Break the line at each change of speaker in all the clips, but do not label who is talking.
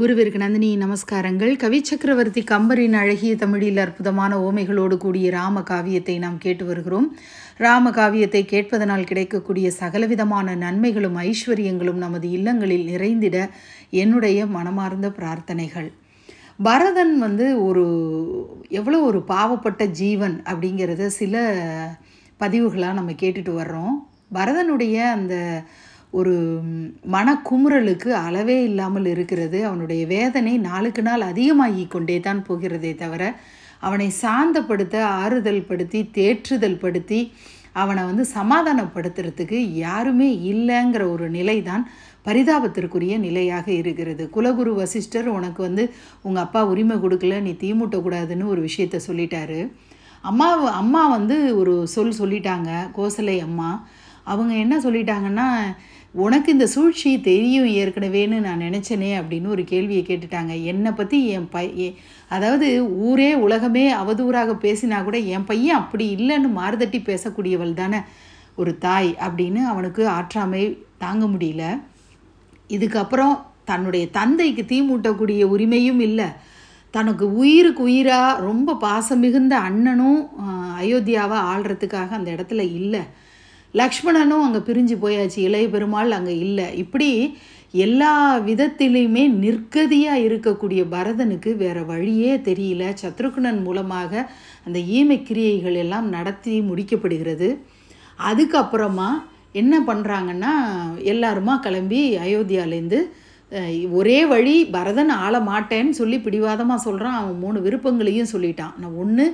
குருவிற்கு நந்தினி நமஸ்காரங்கள் கவி சக்கரவர்த்தி கம்பரின் அழகிய தமிழில் அற்புதமான ஓமைகளோடு கூடிய ராம காவியத்தை நாம் கேட்டு வருகிறோம் ராம காவியத்தை கேட்பதனால் கிடைக்கக்கூடிய சகலவிதமான நன்மைகளும் ஐஸ்வர்யங்களும் நமது இல்லங்களில் நிறைந்திட என்னுடைய மனமார்ந்த பிரார்த்தனைகள் பரதன் வந்து ஒரு எவ்வளோ ஒரு பாவப்பட்ட ஜீவன் அப்படிங்கிறத சில பதிவுகளாக நம்ம கேட்டுட்டு வர்றோம் பரதனுடைய அந்த ஒரு மனக்குமுறலுக்கு அளவே இல்லாமல் இருக்கிறது அவனுடைய வேதனை நாளுக்கு நாள் அதிகமாகி கொண்டே தான் போகிறதே தவிர அவனை சாந்தப்படுத்த ஆறுதல் படுத்தி தேற்றுதல் படுத்தி அவனை வந்து சமாதானப்படுத்துறதுக்கு யாருமே இல்லைங்கிற ஒரு நிலை தான் பரிதாபத்திற்குரிய நிலையாக இருக்கிறது குலகுரு வசிஷ்டர் உனக்கு வந்து உங்கள் அப்பா உரிமை கொடுக்கல நீ தீமூட்டக்கூடாதுன்னு ஒரு விஷயத்த சொல்லிட்டாரு அம்மா அம்மா வந்து ஒரு சொல் சொல்லிட்டாங்க கோசலை அம்மா அவங்க என்ன சொல்லிட்டாங்கன்னா உனக்கு இந்த சூழ்ச்சி தெரியும் ஏற்கனவேன்னு நான் நினச்சேனே அப்படின்னு ஒரு கேள்வியை கேட்டுட்டாங்க என்னை பற்றி என் பை அதாவது ஊரே உலகமே அவதூறாக பேசினா கூட என் பையன் அப்படி இல்லைன்னு மாறுதட்டி பேசக்கூடியவள் தானே ஒரு தாய் அப்படின்னு அவனுக்கு ஆற்றாமை தாங்க முடியல இதுக்கப்புறம் தன்னுடைய தந்தைக்கு தீ மூட்டக்கூடிய உரிமையும் இல்லை தனக்கு உயிருக்கு உயிராக ரொம்ப பாசம் மிகுந்த அண்ணனும் அயோத்தியாவை ஆள்றதுக்காக அந்த இடத்துல இல்லை லக்ஷ்மணனும் அங்கே பிரிஞ்சு போயாச்சு இளைய பெருமாள் அங்கே இல்லை இப்படி எல்லா விதத்திலையுமே நிற்கதியாக இருக்கக்கூடிய பரதனுக்கு வேறு வழியே தெரியல சத்ருகுணன் மூலமாக அந்த ஈமை கிரியைகள் எல்லாம் நடத்தி முடிக்கப்படுகிறது அதுக்கப்புறமா என்ன பண்ணுறாங்கன்னா எல்லாருமா கிளம்பி அயோத்தியாலேருந்து ஒரே வழி பரதன் ஆள மாட்டேன்னு சொல்லி பிடிவாதமாக சொல்கிறான் அவன் மூணு விருப்பங்களையும் சொல்லிட்டான் நான் ஒன்று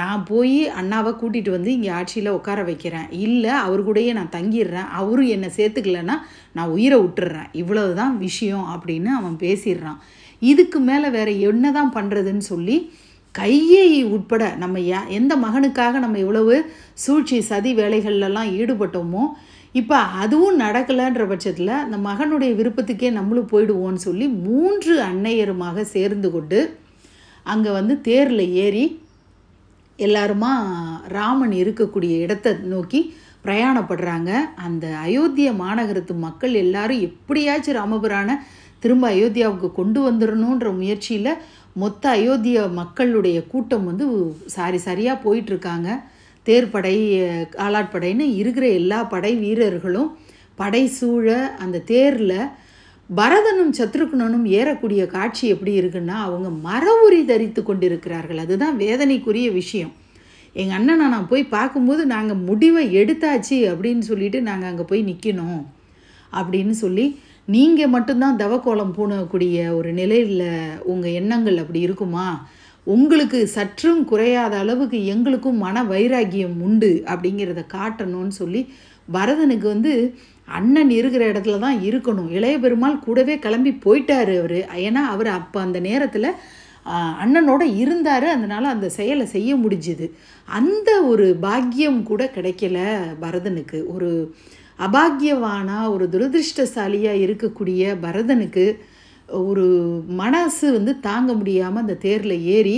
நான் போய் அண்ணாவை கூட்டிகிட்டு வந்து இங்கே ஆட்சியில் உட்கார வைக்கிறேன் இல்லை அவர் கூடயே நான் தங்கிடுறேன் அவரும் என்னை சேர்த்துக்கலன்னா நான் உயிரை விட்டுடுறேன் இவ்வளவு தான் விஷயம் அப்படின்னு அவன் பேசிடுறான் இதுக்கு மேலே வேறு என்ன தான் பண்ணுறதுன்னு சொல்லி கையை உட்பட நம்ம எந்த மகனுக்காக நம்ம இவ்வளவு சூழ்ச்சி சதி வேலைகள்லாம் ஈடுபட்டோமோ இப்போ அதுவும் நடக்கலைன்ற பட்சத்தில் அந்த மகனுடைய விருப்பத்துக்கே நம்மளும் போயிடுவோன்னு சொல்லி மூன்று அன்னையருமாக சேர்ந்து கொண்டு அங்கே வந்து தேரில் ஏறி எல்லாருமா ராமன் இருக்கக்கூடிய இடத்தை நோக்கி பிரயாணப்படுறாங்க அந்த அயோத்திய மாநகரத்து மக்கள் எல்லாரும் எப்படியாச்சும் ராமபுரான திரும்ப அயோத்தியாவுக்கு கொண்டு வந்துடணுன்ற முயற்சியில் மொத்த அயோத்திய மக்களுடைய கூட்டம் வந்து சாரி சரியாக போயிட்டுருக்காங்க தேர்படை காலாட்படைன்னு இருக்கிற எல்லா படை வீரர்களும் படை சூழ அந்த தேரில் பரதனும் சத்ருக்னனும் ஏறக்கூடிய காட்சி எப்படி இருக்குன்னா அவங்க மர உரி தரித்து கொண்டிருக்கிறார்கள் அதுதான் வேதனைக்குரிய விஷயம் எங்கள் அண்ணனை நான் போய் பார்க்கும்போது நாங்கள் முடிவை எடுத்தாச்சு அப்படின்னு சொல்லிட்டு நாங்கள் அங்கே போய் நிற்கணும் அப்படின்னு சொல்லி நீங்கள் மட்டும்தான் தவக்கோலம் பூணக்கூடிய ஒரு நிலையில் உங்கள் எண்ணங்கள் அப்படி இருக்குமா உங்களுக்கு சற்றும் குறையாத அளவுக்கு எங்களுக்கும் மன வைராக்கியம் உண்டு அப்படிங்கிறத காட்டணும்னு சொல்லி பரதனுக்கு வந்து அண்ணன் இருக்கிற இடத்துல தான் இருக்கணும் இளைய பெருமாள் கூடவே கிளம்பி போயிட்டார் அவர் ஏன்னா அவர் அப்போ அந்த நேரத்தில் அண்ணனோட இருந்தார் அதனால் அந்த செயலை செய்ய முடிஞ்சுது அந்த ஒரு பாக்கியம் கூட கிடைக்கல பரதனுக்கு ஒரு அபாகியவானா ஒரு துரதிருஷ்டசாலியாக இருக்கக்கூடிய பரதனுக்கு ஒரு மனசு வந்து தாங்க முடியாமல் அந்த தேரில் ஏறி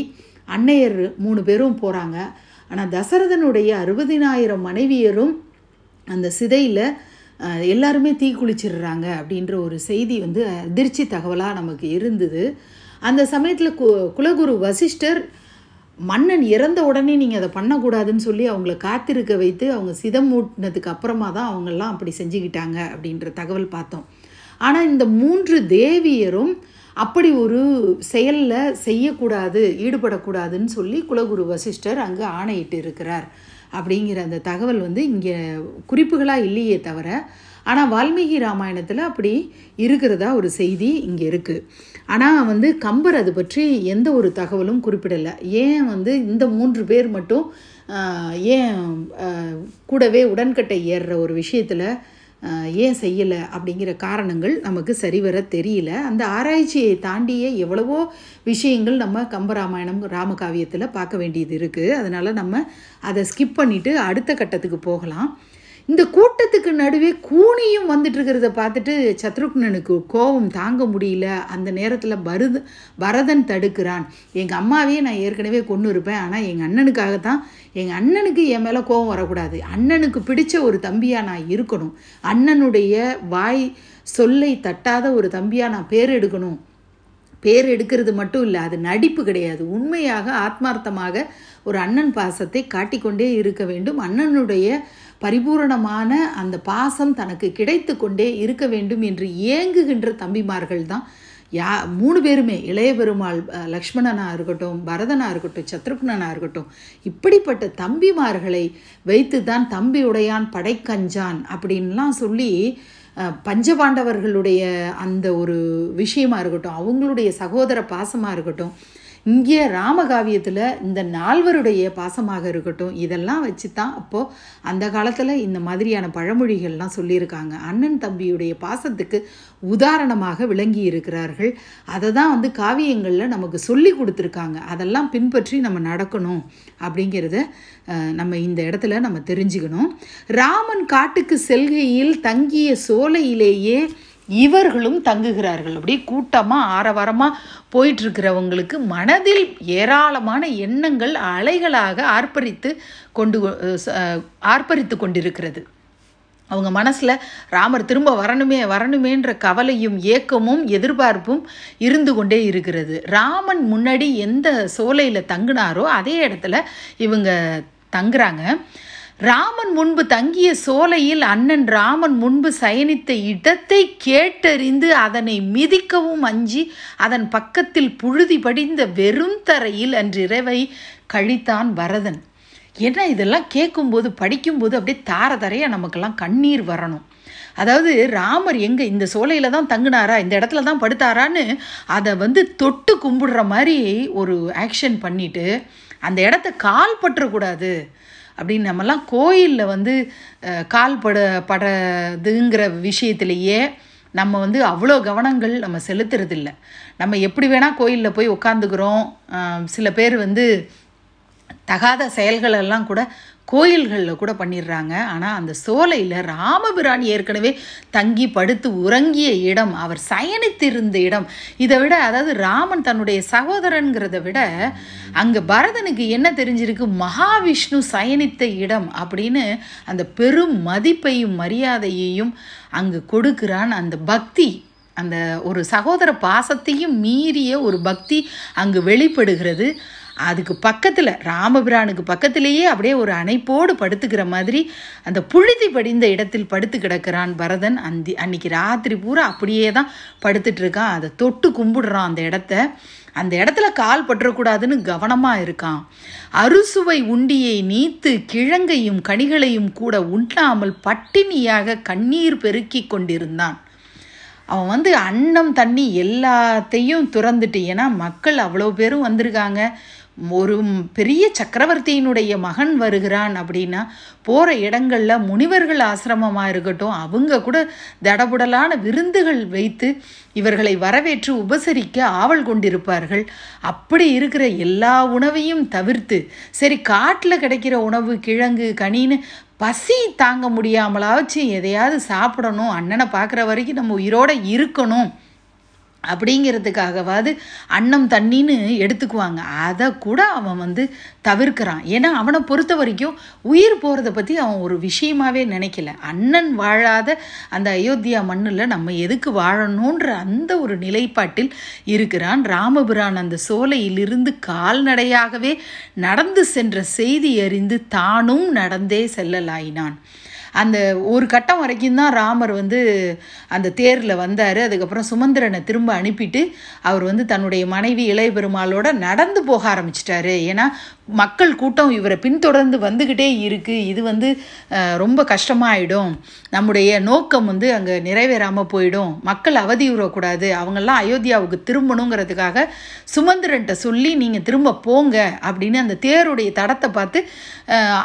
அன்னையர் மூணு பேரும் போகிறாங்க ஆனால் தசரதனுடைய அறுபதினாயிரம் மனைவியரும் அந்த சிதையில் எல்லாருமே தீ குளிச்சிடுறாங்க அப்படின்ற ஒரு செய்தி வந்து அதிர்ச்சி தகவலாக நமக்கு இருந்தது அந்த சமயத்தில் கு குலகுரு வசிஷ்டர் மன்னன் இறந்த உடனே நீங்கள் அதை பண்ணக்கூடாதுன்னு சொல்லி அவங்கள காத்திருக்க வைத்து அவங்க சிதம் மூட்டினதுக்கு அப்புறமா தான் அவங்கெல்லாம் அப்படி செஞ்சுக்கிட்டாங்க அப்படின்ற தகவல் பார்த்தோம் ஆனால் இந்த மூன்று தேவியரும் அப்படி ஒரு செயலில் செய்யக்கூடாது ஈடுபடக்கூடாதுன்னு சொல்லி குலகுரு வசிஷ்டர் அங்கே ஆணையிட்டு இருக்கிறார் அப்படிங்கிற அந்த தகவல் வந்து இங்கே குறிப்புகளாக இல்லையே தவிர ஆனால் வால்மீகி ராமாயணத்தில் அப்படி இருக்கிறதா ஒரு செய்தி இங்கே இருக்குது ஆனால் வந்து கம்பர் அது பற்றி எந்த ஒரு தகவலும் குறிப்பிடலை ஏன் வந்து இந்த மூன்று பேர் மட்டும் ஏன் கூடவே உடன்கட்டை ஏறுற ஒரு விஷயத்தில் ஏன் செய்யலை அப்படிங்கிற காரணங்கள் நமக்கு சரிவர தெரியல அந்த ஆராய்ச்சியை தாண்டியே எவ்வளவோ விஷயங்கள் நம்ம கம்பராமாயணம் ராமகாவியத்தில் பார்க்க வேண்டியது இருக்குது அதனால் நம்ம அதை ஸ்கிப் பண்ணிவிட்டு அடுத்த கட்டத்துக்கு போகலாம் இந்த கூட்டத்துக்கு நடுவே கூனியும் வந்துட்டு இருக்கிறத பார்த்துட்டு சத்ருக்னனுக்கு கோபம் தாங்க முடியல அந்த நேரத்தில் பருத பரதன் தடுக்கிறான் எங்கள் அம்மாவே நான் ஏற்கனவே கொண்டு இருப்பேன் ஆனால் எங்கள் அண்ணனுக்காகத்தான் எங்கள் அண்ணனுக்கு என் மேலே கோபம் வரக்கூடாது அண்ணனுக்கு பிடிச்ச ஒரு தம்பியாக நான் இருக்கணும் அண்ணனுடைய வாய் சொல்லை தட்டாத ஒரு தம்பியாக நான் பேர் எடுக்கணும் பேர் எடுக்கிறது மட்டும் இல்லை அது நடிப்பு கிடையாது உண்மையாக ஆத்மார்த்தமாக ஒரு அண்ணன் பாசத்தை காட்டிக்கொண்டே இருக்க வேண்டும் அண்ணனுடைய பரிபூரணமான அந்த பாசம் தனக்கு கிடைத்து கொண்டே இருக்க வேண்டும் என்று ஏங்குகின்ற தம்பிமார்கள் தான் யா மூணு பேருமே இளைய பெருமாள் லக்ஷ்மணனாக இருக்கட்டும் பரதனாக இருக்கட்டும் சத்ருக்னனாக இருக்கட்டும் இப்படிப்பட்ட தம்பிமார்களை வைத்து தான் தம்பியுடையான் படைக்கஞ்சான் அப்படின்லாம் சொல்லி பஞ்சபாண்டவர்களுடைய அந்த ஒரு விஷயமாக இருக்கட்டும் அவங்களுடைய சகோதர பாசமாக இருக்கட்டும் இங்கே ராமகாவியத்தில் இந்த நால்வருடைய பாசமாக இருக்கட்டும் இதெல்லாம் வச்சு தான் அப்போது அந்த காலத்தில் இந்த மாதிரியான பழமொழிகள்லாம் சொல்லியிருக்காங்க அண்ணன் தம்பியுடைய பாசத்துக்கு உதாரணமாக விளங்கி இருக்கிறார்கள் அதை தான் வந்து காவியங்களில் நமக்கு சொல்லி கொடுத்துருக்காங்க அதெல்லாம் பின்பற்றி நம்ம நடக்கணும் அப்படிங்கிறத நம்ம இந்த இடத்துல நம்ம தெரிஞ்சுக்கணும் ராமன் காட்டுக்கு செல்கையில் தங்கிய சோலையிலேயே இவர்களும் தங்குகிறார்கள் அப்படி கூட்டமாக ஆரவாரமாக போயிட்டுருக்கிறவங்களுக்கு மனதில் ஏராளமான எண்ணங்கள் அலைகளாக ஆர்ப்பரித்து கொண்டு ஆர்ப்பரித்து கொண்டிருக்கிறது அவங்க மனசில் ராமர் திரும்ப வரணுமே வரணுமேன்ற கவலையும் ஏக்கமும் எதிர்பார்ப்பும் இருந்து கொண்டே இருக்கிறது ராமன் முன்னாடி எந்த சோலையில் தங்கினாரோ அதே இடத்துல இவங்க தங்குறாங்க ராமன் முன்பு தங்கிய சோலையில் அண்ணன் ராமன் முன்பு சயனித்த இடத்தை கேட்டறிந்து அதனை மிதிக்கவும் அஞ்சி அதன் பக்கத்தில் புழுதி படிந்த வெறும் தரையில் அன்றிரவை கழித்தான் பரதன் ஏன்னா இதெல்லாம் கேட்கும்போது படிக்கும்போது அப்படியே தாரதரையாக நமக்கெல்லாம் கண்ணீர் வரணும் அதாவது ராமர் எங்கே இந்த சோலையில் தான் தங்கினாரா இந்த இடத்துல தான் படுத்தாரான்னு அதை வந்து தொட்டு கும்பிடுற மாதிரி ஒரு ஆக்ஷன் பண்ணிவிட்டு அந்த இடத்த கால் பற்றக்கூடாது அப்படின்னு நம்மலாம் கோயிலில் வந்து கால் பட படுறதுங்கிற விஷயத்திலேயே நம்ம வந்து அவ்வளோ கவனங்கள் நம்ம செலுத்துறதில்ல நம்ம எப்படி வேணால் கோயிலில் போய் உட்காந்துக்கிறோம் சில பேர் வந்து தகாத செயல்களெல்லாம் கூட கோயில்களில் கூட பண்ணிடுறாங்க ஆனால் அந்த சோலையில் ராமபிரான் ஏற்கனவே தங்கி படுத்து உறங்கிய இடம் அவர் சயனித்திருந்த இடம் இதை விட அதாவது ராமன் தன்னுடைய சகோதரன்கிறத விட அங்கே பரதனுக்கு என்ன தெரிஞ்சிருக்கு மகாவிஷ்ணு சயனித்த இடம் அப்படின்னு அந்த பெரும் மதிப்பையும் மரியாதையையும் அங்கு கொடுக்கிறான் அந்த பக்தி அந்த ஒரு சகோதர பாசத்தையும் மீறிய ஒரு பக்தி அங்கு வெளிப்படுகிறது அதுக்கு பக்கத்தில் ராமபிரானுக்கு பக்கத்திலேயே அப்படியே ஒரு அணைப்போடு படுத்துக்கிற மாதிரி அந்த புழுதி படிந்த இடத்தில் படுத்து கிடக்கிறான் பரதன் அந்தி அன்னைக்கு ராத்திரி பூரா அப்படியே தான் படுத்துட்ருக்கான் அதை தொட்டு கும்பிடுறான் அந்த இடத்த அந்த இடத்துல கால் பற்றக்கூடாதுன்னு கவனமாக இருக்கான் அறுசுவை உண்டியை நீத்து கிழங்கையும் கனிகளையும் கூட உண்டாமல் பட்டினியாக கண்ணீர் பெருக்கி கொண்டிருந்தான் அவன் வந்து அன்னம் தண்ணி எல்லாத்தையும் துறந்துட்டு ஏன்னா மக்கள் அவ்வளோ பேரும் வந்திருக்காங்க ஒரு பெரிய சக்கரவர்த்தியினுடைய மகன் வருகிறான் அப்படின்னா போகிற இடங்களில் முனிவர்கள் ஆசிரமமாக இருக்கட்டும் அவங்க கூட தடபுடலான விருந்துகள் வைத்து இவர்களை வரவேற்று உபசரிக்க ஆவல் கொண்டிருப்பார்கள் அப்படி இருக்கிற எல்லா உணவையும் தவிர்த்து சரி காட்டில் கிடைக்கிற உணவு கிழங்கு கனின்னு பசி தாங்க முடியாமலாச்சும் எதையாவது சாப்பிடணும் அண்ணனை பார்க்குற வரைக்கும் நம்ம உயிரோடு இருக்கணும் அப்படிங்கிறதுக்காகவாது அன்னம் தண்ணின்னு எடுத்துக்குவாங்க அதை கூட அவன் வந்து தவிர்க்கிறான் ஏன்னா அவனை பொறுத்த வரைக்கும் உயிர் போகிறத பற்றி அவன் ஒரு விஷயமாவே நினைக்கல அண்ணன் வாழாத அந்த அயோத்தியா மண்ணில் நம்ம எதுக்கு வாழணுன்ற அந்த ஒரு நிலைப்பாட்டில் இருக்கிறான் ராமபுரான் அந்த சோலையிலிருந்து கால்நடையாகவே நடந்து சென்ற செய்தி அறிந்து தானும் நடந்தே செல்லலாயினான் அந்த ஒரு கட்டம் வரைக்கும் தான் ராமர் வந்து அந்த தேரில் வந்தார் அதுக்கப்புறம் சுமந்திரனை திரும்ப அனுப்பிட்டு அவர் வந்து தன்னுடைய மனைவி இளைய பெருமாளோட நடந்து போக ஆரம்பிச்சிட்டாரு ஏன்னா மக்கள் கூட்டம் இவரை பின்தொடர்ந்து வந்துக்கிட்டே இருக்குது இது வந்து ரொம்ப கஷ்டமாயிடும் நம்முடைய நோக்கம் வந்து அங்கே நிறைவேறாமல் போயிடும் மக்கள் அவதி உறக்கூடாது அவங்கெல்லாம் அயோத்தியாவுக்கு திரும்பணுங்கிறதுக்காக சுமந்திரன்ட்ட சொல்லி நீங்கள் திரும்ப போங்க அப்படின்னு அந்த தேருடைய தடத்தை பார்த்து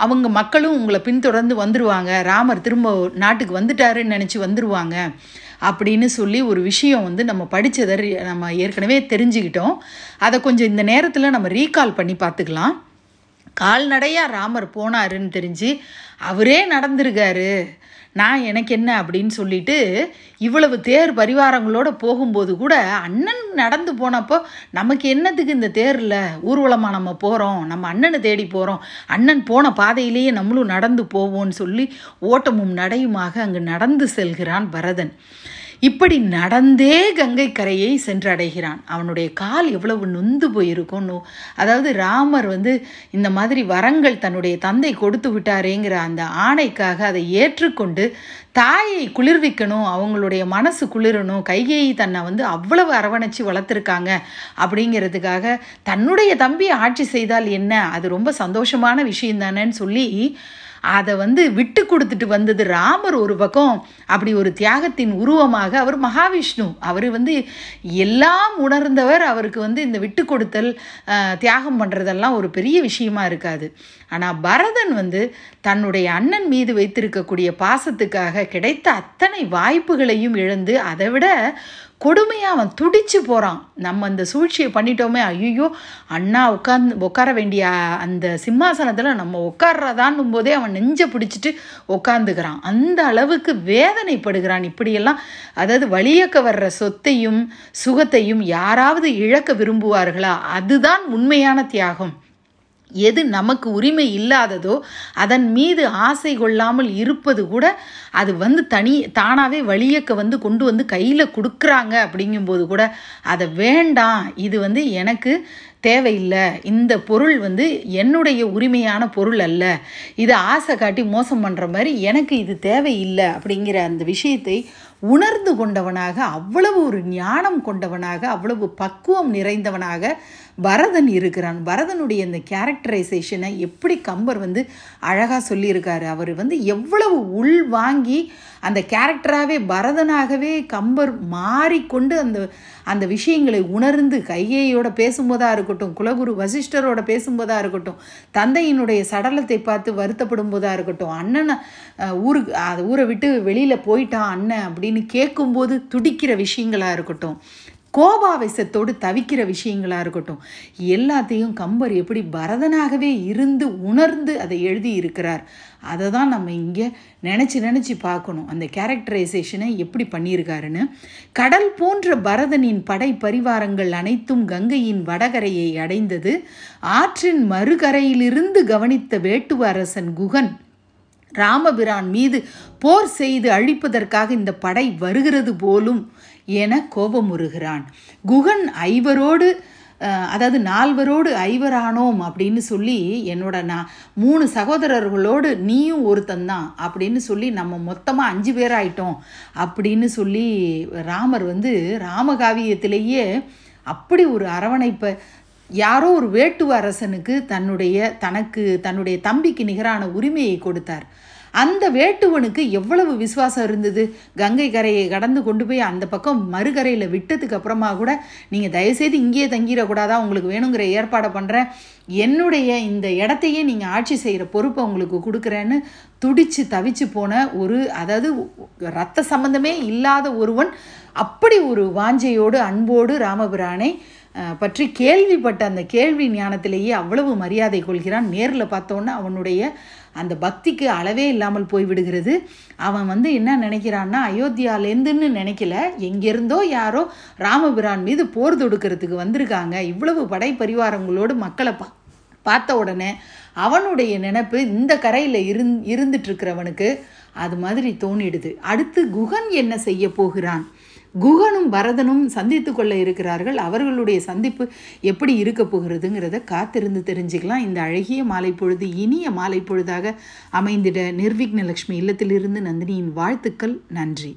அவங்க மக்களும் உங்களை பின்தொடர்ந்து வந்துடுவாங்க ராமர் திரும்ப நாட்டுக்கு வந்துட்டாருன்னு நினச்சி வந்துடுவாங்க அப்படின்னு சொல்லி ஒரு விஷயம் வந்து நம்ம படித்ததை நம்ம ஏற்கனவே தெரிஞ்சுக்கிட்டோம் அதை கொஞ்சம் இந்த நேரத்தில் நம்ம ரீகால் பண்ணி பார்த்துக்கலாம் கால்நடையாக ராமர் போனாருன்னு தெரிஞ்சு அவரே நடந்திருக்காரு நான் எனக்கு என்ன அப்படின்னு சொல்லிட்டு இவ்வளவு தேர் பரிவாரங்களோட போகும்போது கூட அண்ணன் நடந்து போனப்போ நமக்கு என்னத்துக்கு இந்த தேரில் ஊர்வலமாக நம்ம போகிறோம் நம்ம அண்ணனை தேடி போகிறோம் அண்ணன் போன பாதையிலேயே நம்மளும் நடந்து போவோம்னு சொல்லி ஓட்டமும் நடையுமாக அங்கு நடந்து செல்கிறான் பரதன் இப்படி நடந்தே கங்கை கரையை சென்றடைகிறான் அவனுடைய கால் எவ்வளவு நொந்து போயிருக்கும்னு அதாவது ராமர் வந்து இந்த மாதிரி வரங்கள் தன்னுடைய தந்தை கொடுத்து விட்டாரேங்கிற அந்த ஆணைக்காக அதை ஏற்றுக்கொண்டு தாயை குளிர்விக்கணும் அவங்களுடைய மனசு குளிரணும் கையை தன்னை வந்து அவ்வளவு அரவணைச்சு வளர்த்துருக்காங்க அப்படிங்கிறதுக்காக தன்னுடைய தம்பி ஆட்சி செய்தால் என்ன அது ரொம்ப சந்தோஷமான விஷயம் தானேன்னு சொல்லி அதை வந்து விட்டு கொடுத்துட்டு வந்தது ராமர் ஒரு பக்கம் அப்படி ஒரு தியாகத்தின் உருவமாக அவர் மகாவிஷ்ணு அவர் வந்து எல்லாம் உணர்ந்தவர் அவருக்கு வந்து இந்த விட்டு கொடுத்தல் தியாகம் பண்ணுறதெல்லாம் ஒரு பெரிய விஷயமா இருக்காது ஆனால் பரதன் வந்து தன்னுடைய அண்ணன் மீது வைத்திருக்கக்கூடிய பாசத்துக்காக கிடைத்த அத்தனை வாய்ப்புகளையும் இழந்து அதை விட கொடுமையாக அவன் துடிச்சு போகிறான் நம்ம அந்த சூழ்ச்சியை பண்ணிட்டோமே ஐயோ அண்ணா உட்காந்து உட்கார வேண்டிய அந்த சிம்மாசனத்தில் நம்ம உட்கார்றதான்னும் போதே அவன் நெஞ்சை பிடிச்சிட்டு உட்காந்துக்கிறான் அந்த அளவுக்கு வேதனைப்படுகிறான் இப்படியெல்லாம் அதாவது வழியக்க வர்ற சொத்தையும் சுகத்தையும் யாராவது இழக்க விரும்புவார்களா அதுதான் உண்மையான தியாகம் எது நமக்கு உரிமை இல்லாததோ அதன் மீது ஆசை கொள்ளாமல் இருப்பது கூட அது வந்து தனி தானாகவே வழியக்க வந்து கொண்டு வந்து கையில் கொடுக்குறாங்க அப்படிங்கும்போது கூட அதை வேண்டாம் இது வந்து எனக்கு தேவையில்லை இந்த பொருள் வந்து என்னுடைய உரிமையான பொருள் அல்ல இதை ஆசை காட்டி மோசம் பண்ணுற மாதிரி எனக்கு இது தேவையில்லை அப்படிங்கிற அந்த விஷயத்தை உணர்ந்து கொண்டவனாக அவ்வளவு ஒரு ஞானம் கொண்டவனாக அவ்வளவு பக்குவம் நிறைந்தவனாக வரதன் இருக்கிறான் வரதனுடைய இந்த கேரக்டரைசேஷனை எப்படி கம்பர் வந்து அழகாக சொல்லியிருக்காரு அவர் வந்து எவ்வளவு உள் வாங்கி அந்த கேரக்டராகவே பரதனாகவே கம்பர் மாறிக்கொண்டு அந்த அந்த விஷயங்களை உணர்ந்து கையையோட பேசும்போதாக இருக்கட்டும் குலகுரு வசிஷ்டரோட பேசும்போதாக இருக்கட்டும் தந்தையினுடைய சடலத்தை பார்த்து வருத்தப்படும் போதாக இருக்கட்டும் அண்ணனை ஊருக்கு ஊரை விட்டு வெளியில் போயிட்டான் அண்ணன் அப்படின்னு கேட்கும்போது துடிக்கிற விஷயங்களாக இருக்கட்டும் கோபாவேசத்தோடு தவிக்கிற விஷயங்களாக இருக்கட்டும் எல்லாத்தையும் கம்பர் எப்படி பரதனாகவே இருந்து உணர்ந்து அதை எழுதி இருக்கிறார் அதை தான் நம்ம இங்கே நினச்சி நினச்சி பார்க்கணும் அந்த கேரக்டரைசேஷனை எப்படி பண்ணியிருக்காருன்னு கடல் போன்ற பரதனின் படை பரிவாரங்கள் அனைத்தும் கங்கையின் வடகரையை அடைந்தது ஆற்றின் மறுகரையிலிருந்து கவனித்த வேட்டுவ அரசன் குகன் ராமபிரான் மீது போர் செய்து அழிப்பதற்காக இந்த படை வருகிறது போலும் என கோபமுறுகிறான் குகன் ஐவரோடு அதாவது நால்வரோடு ஐவரானோம் அப்படின்னு சொல்லி என்னோட நான் மூணு சகோதரர்களோடு நீயும் ஒருத்தந்தான் அப்படின்னு சொல்லி நம்ம மொத்தமாக அஞ்சு பேர் ஆயிட்டோம் அப்படின்னு சொல்லி ராமர் வந்து ராமகாவியத்திலேயே அப்படி ஒரு அரவணைப்பை யாரோ ஒரு வேட்டுவ அரசனுக்கு தன்னுடைய தனக்கு தன்னுடைய தம்பிக்கு நிகரான உரிமையை கொடுத்தார் அந்த வேட்டுவனுக்கு எவ்வளவு விசுவாசம் இருந்தது கங்கை கரையை கடந்து கொண்டு போய் அந்த பக்கம் மறுகரையில் விட்டதுக்கு அப்புறமா கூட நீங்கள் தயவுசெய்து இங்கேயே தங்கிடக்கூடாதா உங்களுக்கு வேணுங்கிற ஏற்பாடை பண்ணுறேன் என்னுடைய இந்த இடத்தையே நீங்கள் ஆட்சி செய்கிற பொறுப்பை உங்களுக்கு கொடுக்குறேன்னு துடிச்சு தவிச்சு போன ஒரு அதாவது ரத்த சம்பந்தமே இல்லாத ஒருவன் அப்படி ஒரு வாஞ்சையோடு அன்போடு ராமபிரானை பற்றி கேள்விப்பட்ட அந்த கேள்வி ஞானத்திலேயே அவ்வளவு மரியாதை கொள்கிறான் நேரில் பார்த்தோன்னா அவனுடைய அந்த பக்திக்கு அளவே இல்லாமல் போய்விடுகிறது அவன் வந்து என்ன நினைக்கிறான்னா அயோத்தியாலேருந்துன்னு நினைக்கல எங்கேருந்தோ யாரோ ராமபிரான் மீது போர் தொடுக்கிறதுக்கு வந்திருக்காங்க இவ்வளவு படை பரிவாரங்களோடு மக்களை பா பார்த்த உடனே அவனுடைய நினப்பு இந்த கரையில் இருந் இருந்துட்டுருக்கிறவனுக்கு அது மாதிரி தோணிடுது அடுத்து குகன் என்ன செய்ய போகிறான் குகனும் பரதனும் சந்தித்து கொள்ள இருக்கிறார்கள் அவர்களுடைய சந்திப்பு எப்படி இருக்க போகிறதுங்கிறத காத்திருந்து தெரிஞ்சுக்கலாம் இந்த அழகிய மாலை பொழுது இனிய மாலை பொழுதாக அமைந்திட நிர்விக்னலக்ஷ்மி இல்லத்திலிருந்து நந்தினியின் வாழ்த்துக்கள் நன்றி